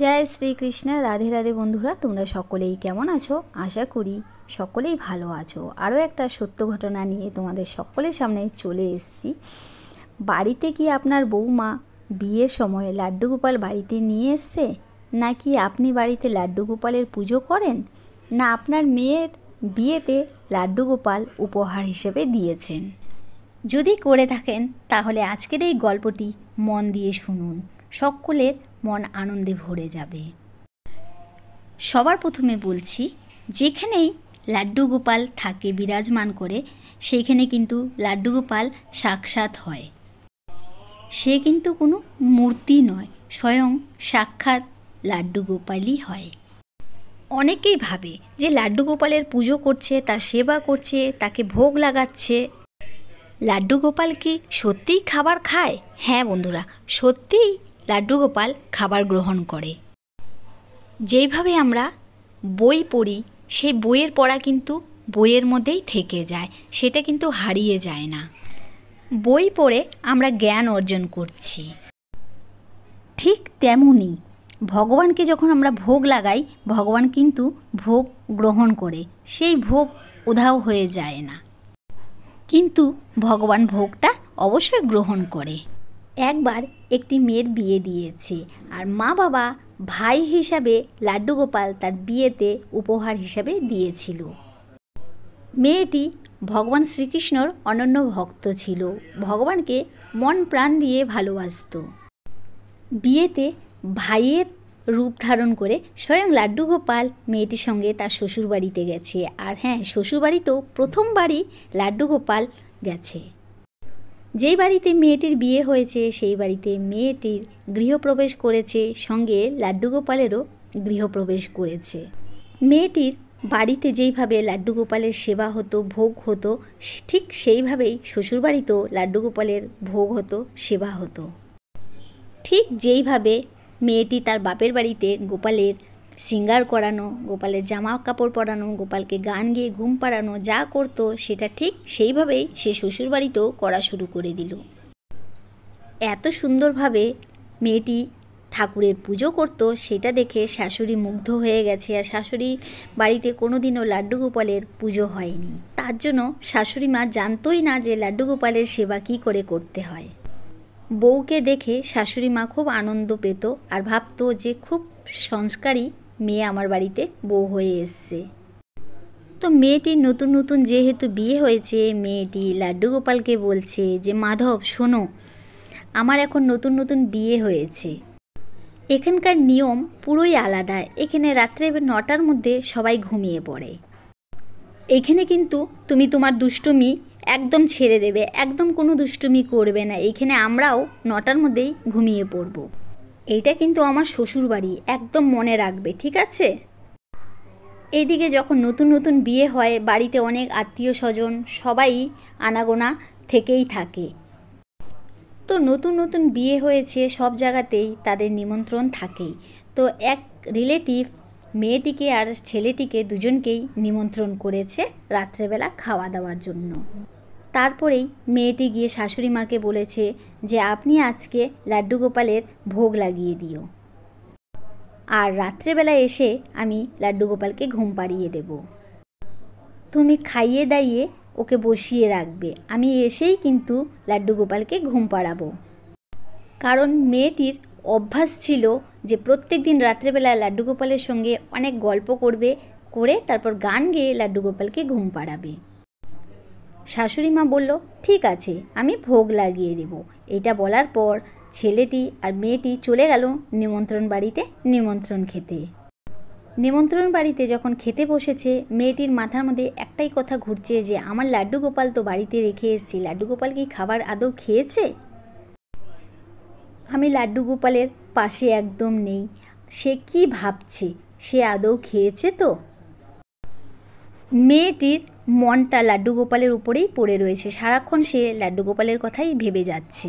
জয় শ্রীকৃষ্ণ রাধে রাধে বন্ধুরা তোমরা সকলেই কেমন আছো আশা করি সকলেই ভালো আছো আরও একটা সত্য ঘটনা নিয়ে তোমাদের সকলের সামনে চলে এসেছি বাড়িতে কি আপনার বৌমা বিয়ের সময় লাড্ডু গোপাল বাড়িতে নিয়ে এসছে নাকি আপনি বাড়িতে লাড্ডু গোপালের পুজো করেন না আপনার মেয়ের বিয়েতে লাড্ডু গোপাল উপহার হিসেবে দিয়েছেন যদি করে থাকেন তাহলে আজকের এই গল্পটি মন দিয়ে শুনুন সকলের মন আনন্দে ভরে যাবে সবার প্রথমে বলছি যেখানেই লাড্ডু গোপাল থাকে বিরাজমান করে সেইখানে কিন্তু লাড্ডু গোপাল সাক্ষাৎ হয় সে কিন্তু কোনো মূর্তি নয় স্বয়ং সাক্ষাৎ লাড্ডু গোপালই হয় অনেকেই ভাবে যে লাড্ডু গোপালের পুজো করছে তার সেবা করছে তাকে ভোগ লাগাচ্ছে লাড্ডু গোপাল কি সত্যিই খাবার খায় হ্যাঁ বন্ধুরা সত্যিই লাড্ডু গোপাল খাবার গ্রহণ করে যেইভাবে আমরা বই পড়ি সেই বইয়ের পড়া কিন্তু বইয়ের মধ্যেই থেকে যায় সেটা কিন্তু হারিয়ে যায় না বই পড়ে আমরা জ্ঞান অর্জন করছি ঠিক তেমনই ভগবানকে যখন আমরা ভোগ লাগাই ভগবান কিন্তু ভোগ গ্রহণ করে সেই ভোগ উধাও হয়ে যায় না কিন্তু ভগবান ভোগটা অবশ্যই গ্রহণ করে একবার একটি মেয়ের বিয়ে দিয়েছে আর মা বাবা ভাই হিসাবে লাড্ডু গোপাল তার বিয়েতে উপহার হিসাবে দিয়েছিল মেয়েটি ভগবান শ্রীকৃষ্ণর অনন্য ভক্ত ছিল ভগবানকে মন প্রাণ দিয়ে ভালোবাসত বিয়েতে ভাইয়ের রূপ ধারণ করে স্বয়ং লাড্ডু গোপাল মেয়েটির সঙ্গে তার শ্বশুরবাড়িতে গেছে আর হ্যাঁ শ্বশুরবাড়িতেও প্রথমবারই লাড্ডু গোপাল গেছে যেই বাড়িতে মেয়েটির বিয়ে হয়েছে সেই বাড়িতে মেয়েটির গৃহপ্রবেশ করেছে সঙ্গে লাড্ডু গোপালেরও গৃহপ্রবেশ করেছে মেয়েটির বাড়িতে যেইভাবে লাড্ডু গোপালের সেবা হতো ভোগ হতো ঠিক সেইভাবেই শ্বশুরবাড়িতেও লাড্ডু গোপালের ভোগ হতো সেবা হতো ঠিক যেইভাবে মেয়েটি তার বাপের বাড়িতে গোপালের সিঙ্গার করানো গোপালের জামা কাপড় পরানো গোপালকে গান গিয়ে ঘুম পাড়ানো যা করতো সেটা ঠিক সেইভাবেই সে শ্বশুরবাড়িতেও করা শুরু করে দিল এত সুন্দরভাবে মেয়েটি ঠাকুরের পুজো করত সেটা দেখে শাশুড়ি মুগ্ধ হয়ে গেছে আর শাশুড়ি বাড়িতে কোনোদিনও লাড্ডু গোপালের পুজো হয়নি তার জন্য শাশুড়ি মা জানতই না যে লাড্ডু গোপালের সেবা কী করে করতে হয় বউকে দেখে শাশুড়ি মা খুব আনন্দ পেত আর ভাবত যে খুব সংস্কারী মেয়ে আমার বাড়িতে বউ হয়ে এসছে তো মেয়েটির নতুন নতুন যেহেতু বিয়ে হয়েছে মেয়েটি লাড্ডু গোপালকে বলছে যে মাধব শোনো আমার এখন নতুন নতুন বিয়ে হয়েছে এখানকার নিয়ম পুরোই আলাদা এখানে রাত্রে নটার মধ্যে সবাই ঘুমিয়ে পড়ে এখানে কিন্তু তুমি তোমার দুষ্টুমি একদম ছেড়ে দেবে একদম কোনো দুষ্টুমি করবে না এখানে আমরাও নটার মধ্যেই ঘুমিয়ে পড়বো এইটা কিন্তু আমার শ্বশুর বাড়ি একদম মনে রাখবে ঠিক আছে এদিকে যখন নতুন নতুন বিয়ে হয় বাড়িতে অনেক আত্মীয় স্বজন সবাই আনাগোনা থেকেই থাকে তো নতুন নতুন বিয়ে হয়েছে সব জায়গাতেই তাদের নিমন্ত্রণ থাকেই তো এক রিলেটিভ মেয়েটিকে আর ছেলেটিকে দুজনকেই নিমন্ত্রণ করেছে রাত্রেবেলা খাওয়া দাওয়ার জন্য তারপরেই মেয়েটি গিয়ে শাশুড়ি মাকে বলেছে যে আপনি আজকে লাড্ডু গোপালের ভোগ লাগিয়ে দিও আর রাত্রেবেলা এসে আমি লাড্ডু গোপালকে ঘুম পাড়িয়ে দেব তুমি খাইয়ে দাইয়ে ওকে বসিয়ে রাখবে আমি এসেই কিন্তু লাড্ডু গোপালকে ঘুম পাড়াবো কারণ মেয়েটির অভ্যাস ছিল যে প্রত্যেক দিন রাত্রেবেলা লাড্ডু গোপালের সঙ্গে অনেক গল্প করবে করে তারপর গান গেয়ে লাড্ডু গোপালকে ঘুম পাড়াবে শাশুড়ি মা বলল ঠিক আছে আমি ভোগ লাগিয়ে দেব এটা বলার পর ছেলেটি আর মেয়েটি চলে গেল নিমন্ত্রণ বাড়িতে নিমন্ত্রণ খেতে নিমন্ত্রণ বাড়িতে যখন খেতে বসেছে মেয়েটির মাথার মধ্যে একটাই কথা ঘুরছে যে আমার লাড্ডু গোপাল তো বাড়িতে রেখে এসেছি লাড্ডু গোপাল কি খাবার আদৌ খেয়েছে আমি লাড্ডু গোপালের পাশে একদম নেই সে কি ভাবছে সে আদৌ খেয়েছে তো মেয়েটির মনটা লাড্ডু গোপালের উপরেই পড়ে রয়েছে সারাক্ষণ সে লাড্ডু গোপালের কথাই ভেবে যাচ্ছে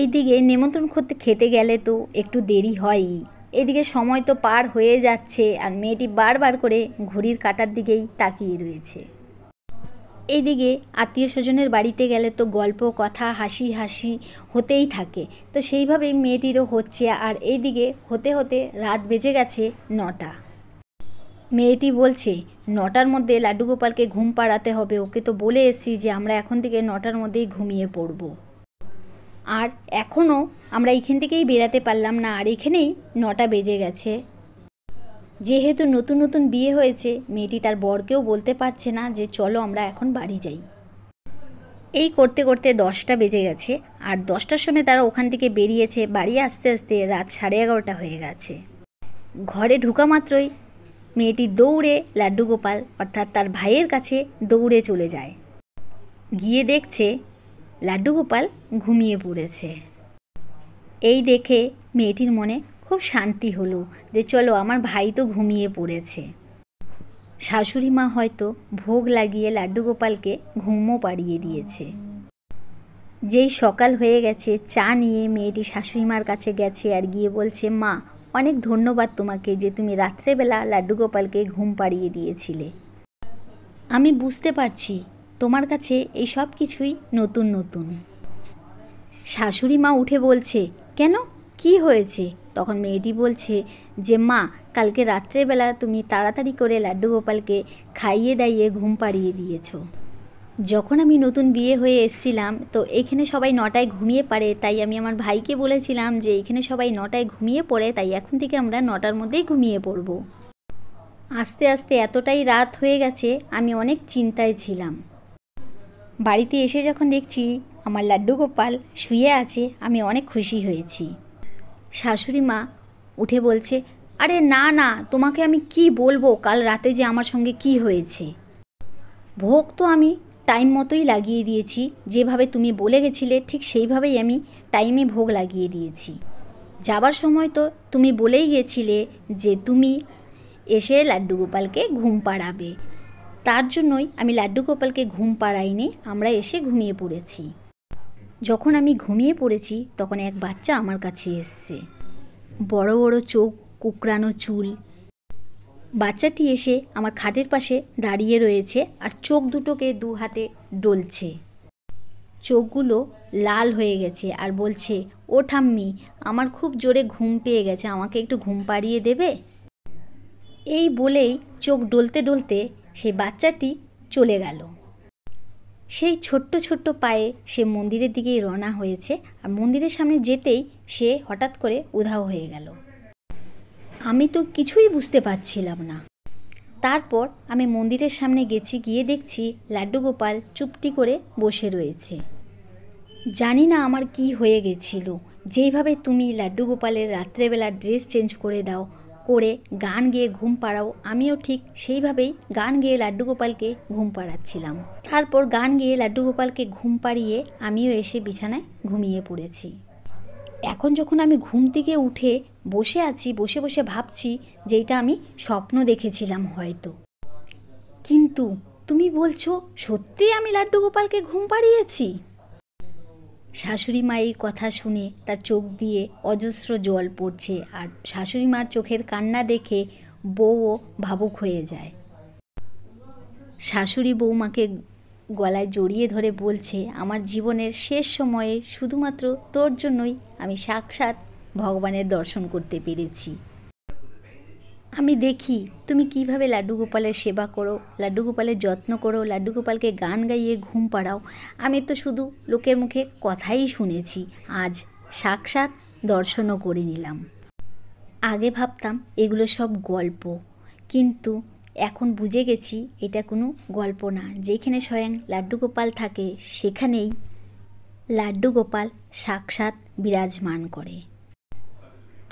এইদিকে নেমন্ত্রণ করতে খেতে গেলে তো একটু দেরি হয়ই এদিকে সময় তো পার হয়ে যাচ্ছে আর মেয়েটি বারবার করে ঘড়ির কাটার দিকেই তাকিয়ে রয়েছে এইদিকে আত্মীয় স্বজনের বাড়িতে গেলে তো গল্প কথা হাসি হাসি হতেই থাকে তো সেইভাবেই মেয়েটিরও হচ্ছে আর এইদিকে হতে হতে রাত বেজে গেছে নটা মেয়েটি বলছে নটার মধ্যে লাড্ডু গোপালকে ঘুম পাড়াতে হবে ওকে তো বলে এসছি যে আমরা এখন থেকে নটার মধ্যেই ঘুমিয়ে পড়ব আর এখনও আমরা এখান থেকেই বেরাতে পারলাম না আর এখানেই নটা বেজে গেছে যেহেতু নতুন নতুন বিয়ে হয়েছে মেয়েটি তার বরকেও বলতে পারছে না যে চলো আমরা এখন বাড়ি যাই এই করতে করতে দশটা বেজে গেছে আর দশটার সময় তারা ওখান থেকে বেরিয়েছে বাড়ি আসতে আসতে রাত সাড়ে এগারোটা হয়ে গেছে ঘরে ঢুকা মাত্রই মেয়েটি দৌড়ে লাড্ডু গোপাল অর্থাৎ তার ভাইয়ের কাছে দৌড়ে চলে যায় গিয়ে দেখছে লাড্ডু গোপাল ঘুমিয়ে পড়েছে এই দেখে মেয়েটির মনে খুব শান্তি হলো যে চলো আমার ভাই তো ঘুমিয়ে পড়েছে শাশুড়ি মা হয়তো ভোগ লাগিয়ে লাড্ডু গোপালকে ঘুমও পাড়িয়ে দিয়েছে যেই সকাল হয়ে গেছে চা নিয়ে মেয়েটি শাশুড়ি মার কাছে গেছে আর গিয়ে বলছে মা অনেক ধন্যবাদ তোমাকে যে তুমি রাত্রেবেলা লাড্ডু গোপালকে ঘুম পাড়িয়ে দিয়েছিলে আমি বুঝতে পারছি তোমার কাছে এই সব কিছুই নতুন নতুন শাশুড়ি মা উঠে বলছে কেন কি হয়েছে তখন মেয়েটি বলছে যে মা কালকে রাত্রেবেলা তুমি তাড়াতাড়ি করে লাড্ডু গোপালকে খাইয়ে দাইয়ে ঘুম পাড়িয়ে দিয়েছো যখন আমি নতুন বিয়ে হয়ে এসছিলাম তো এখানে সবাই নটায় ঘুমিয়ে পারে তাই আমি আমার ভাইকে বলেছিলাম যে এখানে সবাই নটায় ঘুমিয়ে পড়ে তাই এখন থেকে আমরা নটার মধ্যেই ঘুমিয়ে পড়ব আস্তে আস্তে এতটাই রাত হয়ে গেছে আমি অনেক চিন্তায় ছিলাম বাড়িতে এসে যখন দেখছি আমার লাড্ডু গোপাল শুয়ে আছে আমি অনেক খুশি হয়েছি শাশুড়ি মা উঠে বলছে আরে না না তোমাকে আমি কি বলবো কাল রাতে যে আমার সঙ্গে কি হয়েছে ভোগ তো আমি টাইম মতোই লাগিয়ে দিয়েছি যেভাবে তুমি বলে গেছিলে ঠিক সেইভাবেই আমি টাইমে ভোগ লাগিয়ে দিয়েছি যাবার সময় তো তুমি বলেই গেছিলে যে তুমি এসে লাড্ডু গোপালকে ঘুম পাড়াবে তার জন্যই আমি লাড্ডু গোপালকে ঘুম পাড়াইনি আমরা এসে ঘুমিয়ে পড়েছি যখন আমি ঘুমিয়ে পড়েছি তখন এক বাচ্চা আমার কাছে এসছে বড় বড় চোখ কুকরানো চুল বাচ্চাটি এসে আমার খাটের পাশে দাঁড়িয়ে রয়েছে আর চোখ দুটোকে দু হাতে ডলছে চোখগুলো লাল হয়ে গেছে আর বলছে ও ঠাম্মি আমার খুব জোরে ঘুম পেয়ে গেছে আমাকে একটু ঘুম পাড়িয়ে দেবে এই বলেই চোখ ডলতে ডলতে সেই বাচ্চাটি চলে গেল সেই ছোট্ট ছোট্ট পায়ে সে মন্দিরের দিকেই রওনা হয়েছে আর মন্দিরের সামনে যেতেই সে হঠাৎ করে উধাও হয়ে গেল আমি তো কিছুই বুঝতে পারছিলাম না তারপর আমি মন্দিরের সামনে গেছি গিয়ে দেখছি লাড্ডু গোপাল চুপটি করে বসে রয়েছে জানি না আমার কি হয়ে গেছিল যেইভাবে তুমি লাড্ডু গোপালের রাত্রেবেলা ড্রেস চেঞ্জ করে দাও করে গান গেয়ে ঘুম পাড়াও আমিও ঠিক সেইভাবেই গান গেয়ে লাড্ডু গোপালকে ঘুম পাড়াচ্ছিলাম তারপর গান গেয়ে লাড্ডু গোপালকে ঘুম পাড়িয়ে আমিও এসে বিছানায় ঘুমিয়ে পড়েছি এখন যখন আমি ঘুম থেকে উঠে বসে আছি বসে বসে ভাবছি যে এটা আমি স্বপ্ন দেখেছিলাম হয়তো কিন্তু তুমি বলছো সত্যি আমি লাড্ডু গোপালকে ঘুম পাড়িয়েছি শাশুড়ি মা এই কথা শুনে তার চোখ দিয়ে অজস্র জল পড়ছে আর শাশুড়ি মার চোখের কান্না দেখে বউও ভাবুক হয়ে যায় শাশুড়ি বৌমাকে গলায় জড়িয়ে ধরে বলছে আমার জীবনের শেষ সময়ে শুধুমাত্র তোর জন্যই আমি সাক্ষাৎ ভগবানের দর্শন করতে পেরেছি আমি দেখি তুমি কিভাবে লাড্ডু গোপালের সেবা করো লাড্ডু গোপালের যত্ন করো লাড্ডু গোপালকে গান গাইয়ে ঘুম পাড়াও আমি তো শুধু লোকের মুখে কথাই শুনেছি আজ সাক্ষাৎ দর্শনও করে নিলাম আগে ভাবতাম এগুলো সব গল্প কিন্তু এখন বুঝে গেছি এটা কোনো গল্প না যেখানে স্বয়ং লাড্ডু গোপাল থাকে সেখানেই লাড্ডু গোপাল সাক্ষাৎ বিরাজমান করে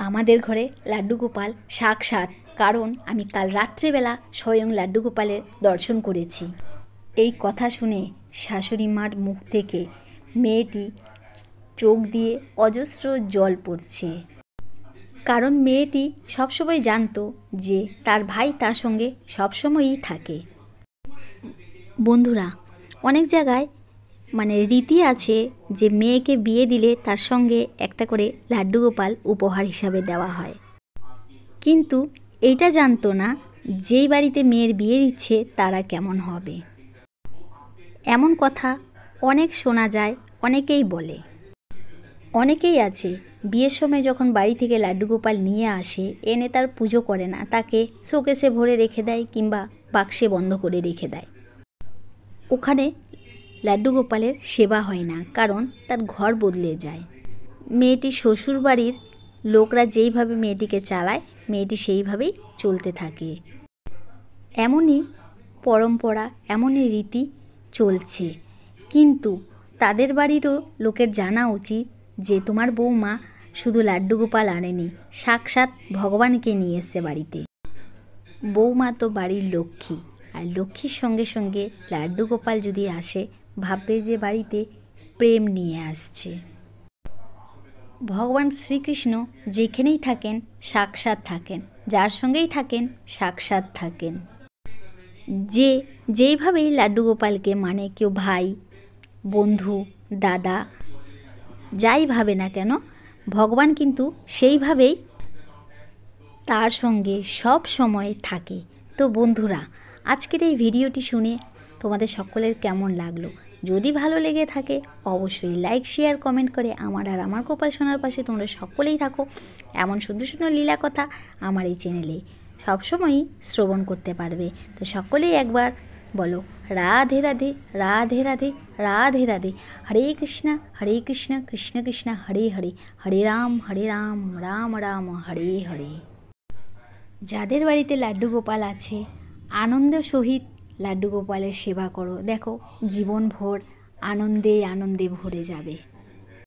আমাদের ঘরে লাড্ডু গোপাল সাক্ষাৎ কারণ আমি কাল রাত্রেবেলা স্বয়ং লাড্ডু গোপালের দর্শন করেছি এই কথা শুনে শাশুড়ি মার মুখ থেকে মেয়েটি চোখ দিয়ে অজস্র জল পড়ছে কারণ মেয়েটি সবসময় জানত যে তার ভাই তার সঙ্গে সবসময়ই থাকে বন্ধুরা অনেক জায়গায় মানে রীতি আছে যে মেয়েকে বিয়ে দিলে তার সঙ্গে একটা করে লাড্ডু গোপাল উপহার হিসাবে দেওয়া হয় কিন্তু এইটা জানতো না যেই বাড়িতে মেয়ের বিয়ে দিচ্ছে তারা কেমন হবে এমন কথা অনেক শোনা যায় অনেকেই বলে অনেকেই আছে বিয়ের সময় যখন বাড়ি থেকে লাড্ডু গোপাল নিয়ে আসে এনে তার পুজো করে না তাকে শোকেসে ভরে রেখে দেয় কিংবা বাক্সে বন্ধ করে রেখে দেয় ওখানে লাড্ডু গোপালের সেবা হয় না কারণ তার ঘর বদলে যায় মেয়েটি শ্বশুর বাড়ির লোকরা যেইভাবে মেয়েটিকে চালায় মেয়েটি সেইভাবেই চলতে থাকে এমনই পরম্পরা এমনই রীতি চলছে কিন্তু তাদের বাড়িরও লোকের জানা উচিত যে তোমার বৌমা শুধু লাড্ডু গোপাল আনেনি সাক্ষাৎ ভগবানকে নিয়ে এসে বাড়িতে বৌমা তো বাড়ির লক্ষ্মী আর লক্ষ্মীর সঙ্গে সঙ্গে লাড্ডু গোপাল যদি আসে ভাববে যে বাড়িতে প্রেম নিয়ে আসছে ভগবান শ্রীকৃষ্ণ যেখানেই থাকেন সাক্ষাৎ থাকেন যার সঙ্গেই থাকেন সাক্ষাৎ থাকেন যে যেইভাবেই লাড্ডু গোপালকে মানে কেউ ভাই বন্ধু দাদা যাই ভাবে না কেন ভগবান কিন্তু সেইভাবেই তার সঙ্গে সব সময় থাকে তো বন্ধুরা আজকের এই ভিডিওটি শুনে তোমাদের সকলের কেমন লাগলো যদি ভালো লেগে থাকে অবশ্যই লাইক শেয়ার কমেন্ট করে আমার আর আমার কপাল শোনার পাশে তোমরা সকলেই থাকো এমন সুন্দর সুন্দর লীলা কথা আমার এই চ্যানেলে সবসময়ই শ্রবণ করতে পারবে তো সকলেই একবার বলো রাধে রাধে রাধে রাধে রাধে রাধে হরে কৃষ্ণ হরে কৃষ্ণা কৃষ্ণ কৃষ্ণা হরে হরে হরে রাম হরে রাম রাম রাম হরে হরে যাদের বাড়িতে লাড্ডু গোপাল আছে আনন্দ সহিত লাড্ডু গোপালের সেবা করো দেখো জীবন ভোর আনন্দে আনন্দে ভরে যাবে